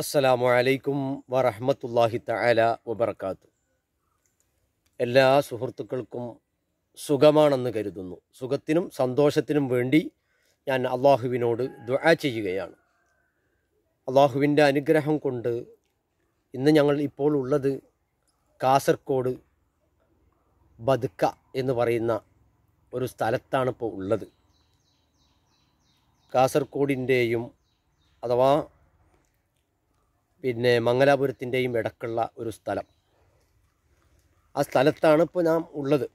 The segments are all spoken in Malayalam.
അസ്സലാമു അലൈക്കും വറഹമത്തല്ലാഹി തആല വബർക്കാത്തു എല്ലാ സുഹൃത്തുക്കൾക്കും സുഖമാണെന്ന് കരുതുന്നു സുഖത്തിനും സന്തോഷത്തിനും വേണ്ടി ഞാൻ അള്ളാഹുവിനോട് ദുആ ചെയ്യുകയാണ് അള്ളാഹുവിൻ്റെ അനുഗ്രഹം കൊണ്ട് ഇന്ന് ഞങ്ങൾ ഇപ്പോൾ ഉള്ളത് കാസർഗോഡ് ബദുക്ക എന്ന് പറയുന്ന ഒരു സ്ഥലത്താണ് ഇപ്പോൾ ഉള്ളത് കാസർഗോഡിൻ്റെയും അഥവാ പിന്നെ മംഗലാപുരത്തിൻ്റെയും ഇടക്കുള്ള ഒരു സ്ഥലം ആ സ്ഥലത്താണ് ഇപ്പോൾ നാം ഉള്ളത്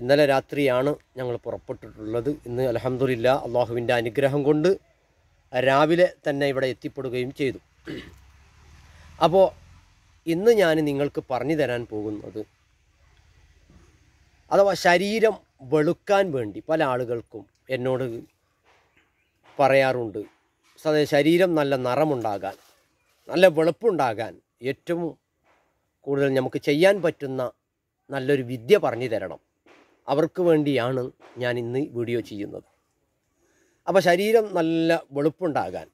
ഇന്നലെ രാത്രിയാണ് ഞങ്ങൾ പുറപ്പെട്ടിട്ടുള്ളത് ഇന്ന് അലഹമ്മദില്ല അള്ളാഹുവിൻ്റെ അനുഗ്രഹം കൊണ്ട് രാവിലെ തന്നെ ഇവിടെ എത്തിപ്പെടുകയും ചെയ്തു അപ്പോൾ ഇന്ന് ഞാൻ നിങ്ങൾക്ക് പറഞ്ഞു തരാൻ പോകുന്നത് അഥവാ ശരീരം വെളുക്കാൻ വേണ്ടി പല ആളുകൾക്കും എന്നോട് പറയാറുണ്ട് ശരീരം നല്ല നിറമുണ്ടാകാൻ നല്ല വെളുപ്പുണ്ടാകാൻ ഏറ്റവും കൂടുതൽ നമുക്ക് ചെയ്യാൻ പറ്റുന്ന നല്ലൊരു വിദ്യ പറഞ്ഞു തരണം അവർക്ക് വേണ്ടിയാണ് ഞാൻ ഇന്ന് വീഡിയോ ചെയ്യുന്നത് അപ്പോൾ ശരീരം നല്ല വെളുപ്പുണ്ടാകാൻ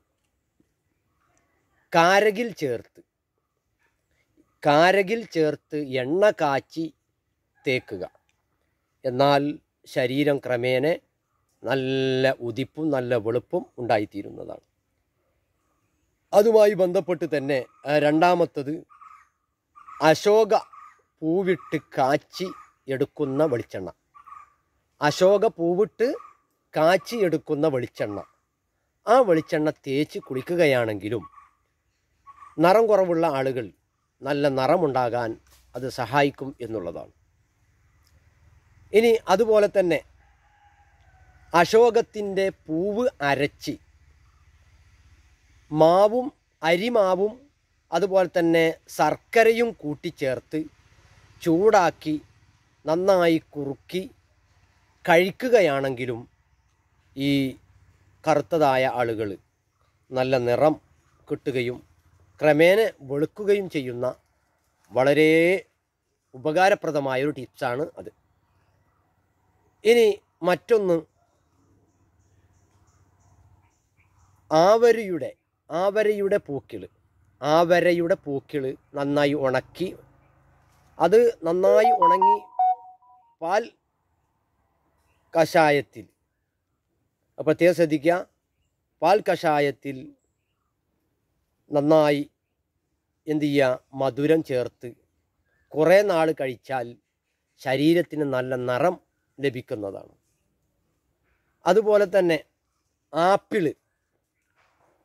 കാരകിൽ ചേർത്ത് കാരകിൽ ചേർത്ത് എണ്ണ കാച്ചി തേക്കുക എന്നാൽ ശരീരം ക്രമേണ നല്ല ഉതിപ്പും നല്ല വെളുപ്പും ഉണ്ടായിത്തീരുന്നതാണ് അതുമായി ബന്ധപ്പെട്ട് തന്നെ രണ്ടാമത്തത് അശോക പൂവിട്ട് കാച്ചി എടുക്കുന്ന വെളിച്ചെണ്ണ അശോക പൂവിട്ട് കാച്ചി എടുക്കുന്ന വെളിച്ചെണ്ണ ആ വെളിച്ചെണ്ണ തേച്ച് കുളിക്കുകയാണെങ്കിലും നിറം കുറവുള്ള ആളുകൾ നല്ല നിറമുണ്ടാകാൻ അത് സഹായിക്കും എന്നുള്ളതാണ് ഇനി അതുപോലെ തന്നെ അശോകത്തിൻ്റെ പൂവ് അരച്ച് മാവും അരിമാവും അതുപോലെ തന്നെ ശർക്കരയും കൂട്ടിച്ചേർത്ത് ചൂടാക്കി നന്നായി കുറുക്കി കഴിക്കുകയാണെങ്കിലും ഈ കറുത്തതായ ആളുകൾ നല്ല നിറം കിട്ടുകയും ക്രമേണ വെളുക്കുകയും ചെയ്യുന്ന വളരെ ഉപകാരപ്രദമായൊരു ടിപ്സാണ് അത് ഇനി മറ്റൊന്ന് ആവരിയുടെ ആവരയുടെ പൂക്കിൾ ആവരയുടെ പൂക്കിൾ നന്നായി ഉണക്കി അത് നന്നായി ഉണങ്ങി പാൽ കഷായത്തിൽ പ്രത്യേകം ശ്രദ്ധിക്കുക പാൽ കഷായത്തിൽ നന്നായി എന്തു ചെയ്യുക മധുരം ചേർത്ത് കുറേ നാൾ കഴിച്ചാൽ ശരീരത്തിന് നല്ല നിറം ലഭിക്കുന്നതാണ് അതുപോലെ തന്നെ ആപ്പിള്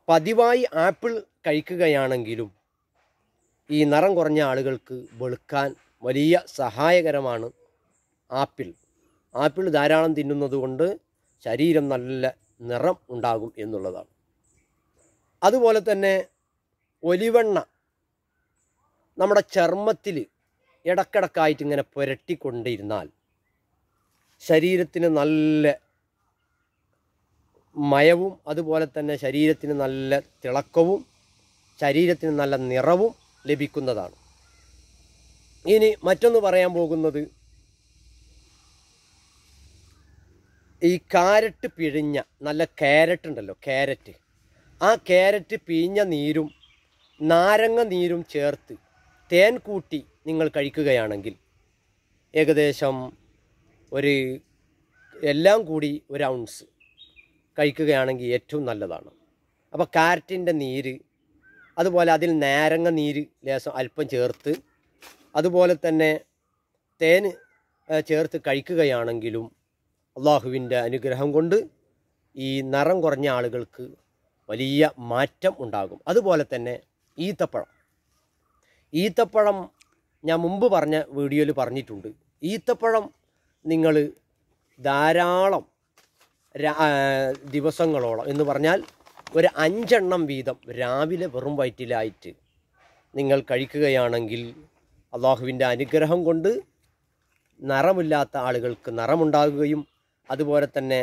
പതിവായി ആപ്പിൾ കഴിക്കുകയാണെങ്കിലും ഈ നിറം കുറഞ്ഞ ആളുകൾക്ക് വെളുക്കാൻ വലിയ സഹായകരമാണ് ആപ്പിൾ ആപ്പിൾ ധാരാളം തിന്നുന്നതുകൊണ്ട് ശരീരം നല്ല നിറം ഉണ്ടാകും എന്നുള്ളതാണ് അതുപോലെ തന്നെ ഒലിവെണ്ണ നമ്മുടെ ചർമ്മത്തിൽ ഇടക്കിടക്കായിട്ടിങ്ങനെ ഇങ്ങനെ പുരട്ടിക്കൊണ്ടിരുന്നാൽ ശരീരത്തിന് നല്ല മയവും അതുപോലെ തന്നെ ശരീരത്തിന് നല്ല തിളക്കവും ശരീരത്തിന് നല്ല നിറവും ലഭിക്കുന്നതാണ് ഇനി മറ്റൊന്ന് പറയാൻ പോകുന്നത് ഈ കാരറ്റ് പിഴിഞ്ഞ നല്ല ക്യാരറ്റ് ഉണ്ടല്ലോ ക്യാരറ്റ് ആ ക്യാരറ്റ് പിഴിഞ്ഞ നീരും നാരങ്ങ നീരും ചേർത്ത് തേൻ കൂട്ടി നിങ്ങൾ കഴിക്കുകയാണെങ്കിൽ ഏകദേശം ഒരു എല്ലാം കൂടി ഒരു ഔൺസ് കഴിക്കുകയാണെങ്കിൽ ഏറ്റവും നല്ലതാണ് അപ്പോൾ കാരറ്റിൻ്റെ നീര് അതുപോലെ അതിൽ നാരങ്ങ നീര് ലേശം അല്പം ചേർത്ത് അതുപോലെ തന്നെ തേൻ ചേർത്ത് കഴിക്കുകയാണെങ്കിലും അള്ളാഹുവിൻ്റെ അനുഗ്രഹം കൊണ്ട് ഈ നിറം കുറഞ്ഞ ആളുകൾക്ക് വലിയ മാറ്റം ഉണ്ടാകും അതുപോലെ തന്നെ ഈത്തപ്പഴം ഈത്തപ്പഴം ഞാൻ മുമ്പ് പറഞ്ഞ വീഡിയോയിൽ പറഞ്ഞിട്ടുണ്ട് ഈത്തപ്പഴം നിങ്ങൾ ധാരാളം ദിവസങ്ങളോളം എന്ന് പറഞ്ഞാൽ ഒരു അഞ്ചെണ്ണം വീതം രാവിലെ വെറും വയറ്റിലായിട്ട് നിങ്ങൾ കഴിക്കുകയാണെങ്കിൽ അള്ളാഹുവിൻ്റെ അനുഗ്രഹം കൊണ്ട് നിറമില്ലാത്ത ആളുകൾക്ക് നിറമുണ്ടാകുകയും അതുപോലെ തന്നെ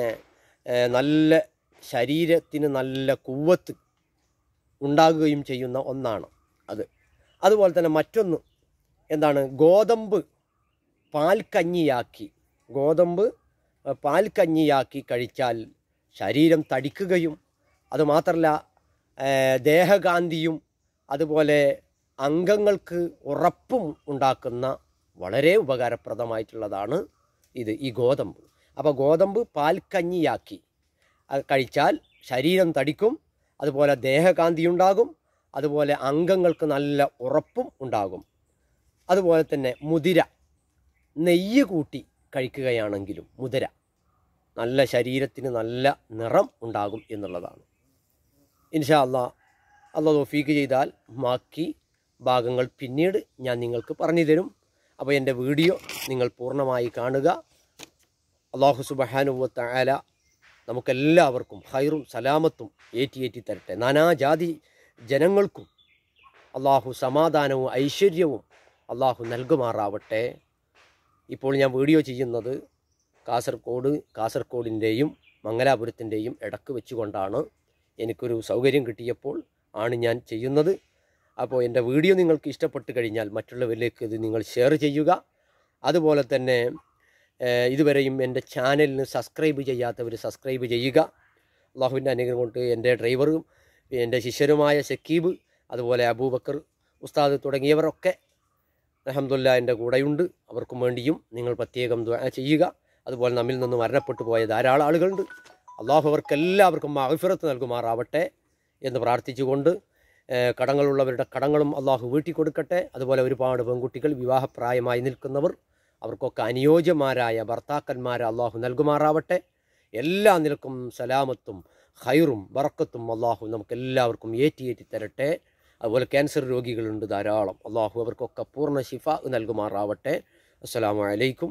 നല്ല ശരീരത്തിന് നല്ല കുവത്ത് ഉണ്ടാകുകയും ചെയ്യുന്ന ഒന്നാണ് അത് അതുപോലെ തന്നെ മറ്റൊന്ന് എന്താണ് ഗോതമ്പ് പാൽക്കഞ്ഞിയാക്കി ഗോതമ്പ് പാൽക്കഞ്ഞിയാക്കി കഴിച്ചാൽ ശരീരം തടിക്കുകയും അതുമാത്രമല്ല ദേഹകാന്തിയും അതുപോലെ അംഗങ്ങൾക്ക് ഉറപ്പും ഉണ്ടാക്കുന്ന വളരെ ഉപകാരപ്രദമായിട്ടുള്ളതാണ് ഇത് ഈ ഗോതമ്പ് അപ്പോൾ ഗോതമ്പ് പാൽക്കഞ്ഞിയാക്കി അത് കഴിച്ചാൽ ശരീരം തടിക്കും അതുപോലെ ദേഹകാന്തി ഉണ്ടാകും അതുപോലെ അംഗങ്ങൾക്ക് നല്ല ഉറപ്പും ഉണ്ടാകും അതുപോലെ തന്നെ മുതിര നെയ്യ് കൂട്ടി കഴിക്കുകയാണെങ്കിലും മുതിര നല്ല ശരീരത്തിന് നല്ല നിറം ഉണ്ടാകും എന്നുള്ളതാണ് ഇൻഷാ അള്ളാ അള്ള തോഫീക്ക് ചെയ്താൽ മാക്കി ഭാഗങ്ങൾ പിന്നീട് ഞാൻ നിങ്ങൾക്ക് പറഞ്ഞു തരും അപ്പോൾ എൻ്റെ വീഡിയോ നിങ്ങൾ പൂർണ്ണമായി കാണുക അള്ളാഹു സുബഹാനുവത്ത ആല നമുക്കെല്ലാവർക്കും ഹൈറും സലാമത്തും ഏറ്റിയേറ്റി തരട്ടെ നാനാജാതി ജനങ്ങൾക്കും അള്ളാഹു സമാധാനവും ഐശ്വര്യവും അള്ളാഹു നൽകുമാറാവട്ടെ ഇപ്പോൾ ഞാൻ വീഡിയോ ചെയ്യുന്നത് കാസർഗോഡ് കാസർഗോഡിൻ്റെയും മംഗലാപുരത്തിൻ്റെയും ഇടക്ക് വെച്ചുകൊണ്ടാണ് എനിക്കൊരു സൗകര്യം കിട്ടിയപ്പോൾ ആണ് ഞാൻ ചെയ്യുന്നത് അപ്പോൾ എൻ്റെ വീഡിയോ നിങ്ങൾക്ക് ഇഷ്ടപ്പെട്ട് കഴിഞ്ഞാൽ മറ്റുള്ളവരിലേക്ക് ഇത് നിങ്ങൾ ഷെയർ ചെയ്യുക അതുപോലെ തന്നെ ഇതുവരെയും എൻ്റെ ചാനലിന് സബ്സ്ക്രൈബ് ചെയ്യാത്തവർ സബ്സ്ക്രൈബ് ചെയ്യുക അള്ളാഹുവിൻ്റെ അനുഗ്രഹം കൊണ്ട് എൻ്റെ ഡ്രൈവറും എൻ്റെ ശിഷ്യരുമായ ഷക്കീബ് അതുപോലെ അബൂബക്കർ ഉസ്താദ് തുടങ്ങിയവരൊക്കെ അഹമ്മദില്ല എൻ്റെ കൂടെയുണ്ട് അവർക്കും വേണ്ടിയും നിങ്ങൾ പ്രത്യേകം ചെയ്യുക അതുപോലെ നമ്മിൽ നിന്ന് മരണപ്പെട്ടു പോയ ധാരാളം ആളുകളുണ്ട് അള്ളാഹു അവർക്കെല്ലാവർക്കും അഭിഫിറത്ത് നൽകുമാറാവട്ടെ എന്ന് പ്രാർത്ഥിച്ചുകൊണ്ട് കടങ്ങളുള്ളവരുടെ കടങ്ങളും അള്ളാഹു വീട്ടി കൊടുക്കട്ടെ അതുപോലെ ഒരുപാട് പെൺകുട്ടികൾ വിവാഹപ്രായമായി നിൽക്കുന്നവർ അവർക്കൊക്കെ അനുയോജ്യമാരായ ഭർത്താക്കന്മാരെ അള്ളാഹു നൽകുമാറാവട്ടെ എല്ലാ നിലക്കും സലാമത്തും ഹൈറും വറക്കത്തും അള്ളാഹു നമുക്കെല്ലാവർക്കും ഏറ്റി ഏറ്റി തരട്ടെ അതുപോലെ ക്യാൻസർ രോഗികളുണ്ട് ധാരാളം അള്ളാഹു അവർക്കൊക്കെ പൂർണ്ണ ശിഫ നൽകുമാറാവട്ടെ അസ്സാം വലൈക്കും